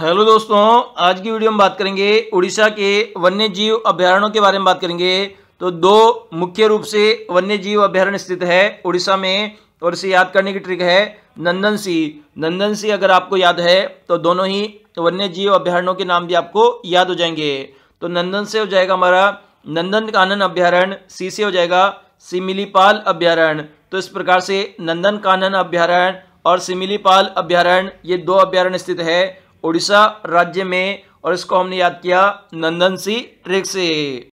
hello दोस्तों आज की वीडियो में बात करेंगे उड़ीसा के वन्य जीव अभ्यारण्यों के बारे में बात करेंगे तो दो मुख्य रूप से वन्य जीव अभ्यारण्य स्थित है उड़ीसा में और इसे याद करने की ट्रिक है नंदन सिंह नंदन सिंह अगर आपको याद है तो दोनों ही वन्य जीव अभ्यारण्यों के नाम भी आपको याद हो जाएंगे तो नंदन से हो जाएगा हमारा नंदन कानन अभ्यारण्य सी से हो जाएगा सिमिलीपाल अभ्यारण्य तो इस प्रकार से नंदन कानन अभ्यारण्य और सिमिलीपाल अभ्यारण्य ये दो अभ्यारण्य स्थित है उड़ीसा राज्य में और इसको हमने याद किया नंदन सी ट्रिक से